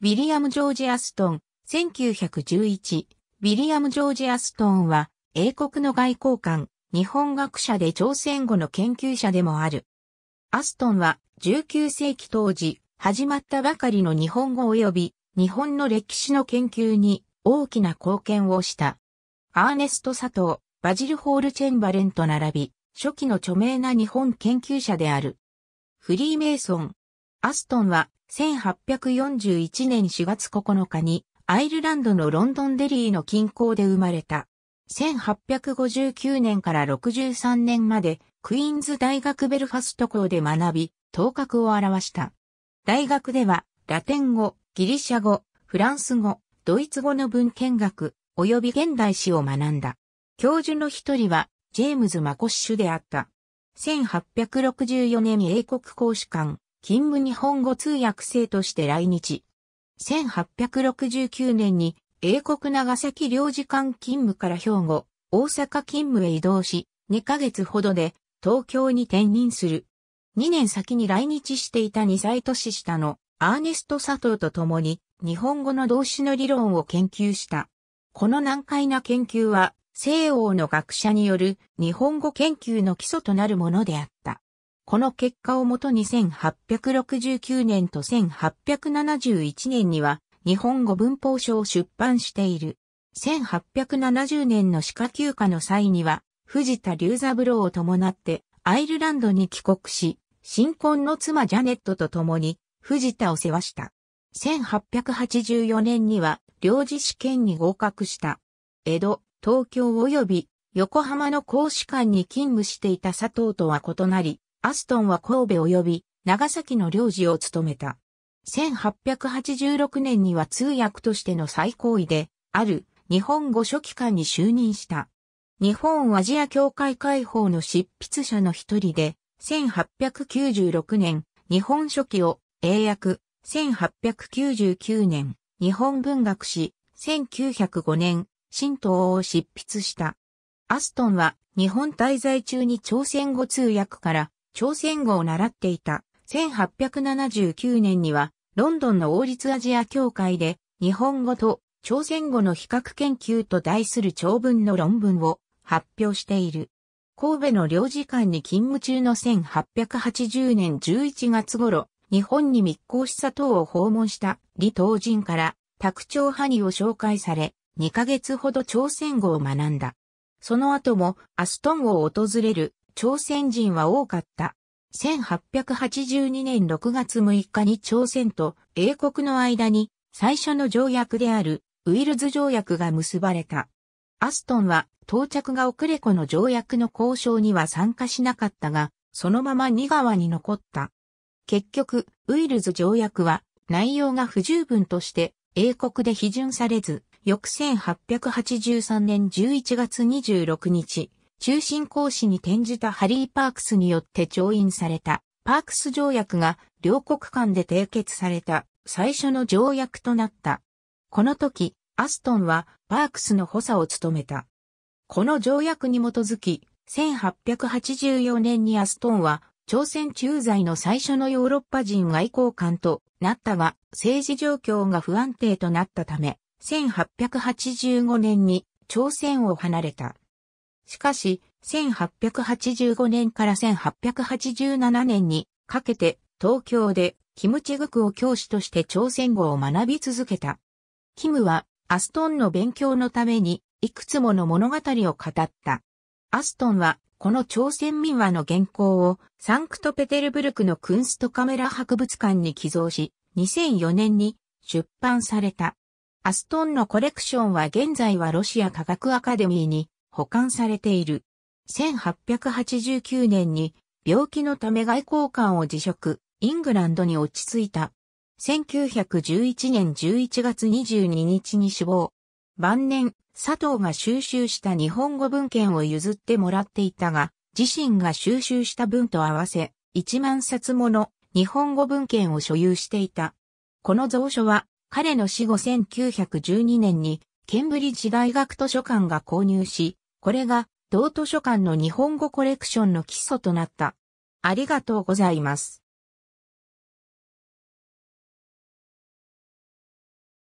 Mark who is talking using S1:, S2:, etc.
S1: ウィリアム・ジョージ・アストン、1911。ウィリアム・ジョージ・アストンは、英国の外交官、日本学者で朝鮮語の研究者でもある。アストンは、19世紀当時、始まったばかりの日本語及び、日本の歴史の研究に大きな貢献をした。アーネスト・佐藤、バジル・ホール・チェンバレンと並び、初期の著名な日本研究者である。フリーメイソン。アストンは1841年4月9日にアイルランドのロンドンデリーの近郊で生まれた。1859年から63年までクイーンズ大学ベルファスト校で学び、頭角を表した。大学ではラテン語、ギリシャ語、フランス語、ドイツ語の文献学、及び現代史を学んだ。教授の一人はジェームズ・マコッシュであった。1864年英国公使館、勤務日本語通訳生として来日。1869年に英国長崎領事館勤務から兵庫、大阪勤務へ移動し、2ヶ月ほどで東京に転任する。2年先に来日していた2歳年下のアーネスト佐藤と共に日本語の動詞の理論を研究した。この難解な研究は西欧の学者による日本語研究の基礎となるものであった。この結果をもとに1869年と1871年には日本語文法書を出版している。1870年の歯科休暇の際には藤田龍三郎を伴ってアイルランドに帰国し、新婚の妻ジャネットと共に藤田を世話した。1884年には領事試験に合格した。江戸、東京及び横浜の公使館に勤務していた佐藤とは異なり、アストンは神戸及び長崎の領事を務めた。1886年には通訳としての最高位で、ある日本語書記官に就任した。日本アジア協会会放の執筆者の一人で、1896年、日本書記を英訳、1899年、日本文学史、1905年、新東を執筆した。アストンは日本滞在中に朝鮮語通訳から朝鮮語を習っていた。1879年には、ロンドンの王立アジア協会で、日本語と朝鮮語の比較研究と題する長文の論文を発表している。神戸の領事館に勤務中の1880年11月頃、日本に密航した。等を訪問した李東人から卓朝ハニを紹介され、2ヶ月ほど朝鮮語を学んだ。その後もアストンを訪れる朝鮮人は多かった。1882年6月6日に朝鮮と英国の間に最初の条約であるウィルズ条約が結ばれた。アストンは到着が遅れこの条約の交渉には参加しなかったが、そのまま2川に残った。結局、ウィルズ条約は内容が不十分として英国で批准されず、翌1883年11月26日、中心講師に転じたハリー・パークスによって調印されたパークス条約が両国間で締結された最初の条約となった。この時、アストンはパークスの補佐を務めた。この条約に基づき、1884年にアストンは朝鮮駐在の最初のヨーロッパ人外交官となったが、政治状況が不安定となったため、1885年に朝鮮を離れた。しかし、1885年から1887年にかけて東京でキムチグクを教師として朝鮮語を学び続けた。キムはアストンの勉強のためにいくつもの物語を語った。アストンはこの朝鮮民話の原稿をサンクトペテルブルクのクンストカメラ博物館に寄贈し、2004年に出版された。アストンのコレクションは現在はロシア科学アカデミーに保管されている。1889年に病気のため外交官を辞職、イングランドに落ち着いた。1911年11月22日に死亡。晩年、佐藤が収集した日本語文献を譲ってもらっていたが、自身が収集した文と合わせ、1万冊もの日本語文献を所有していた。この蔵書は、彼の死後1912年に、ケンブリッジ大学図書館が購入し、これが同図書館の日本語コレクションの基礎となった。ありがとうございます。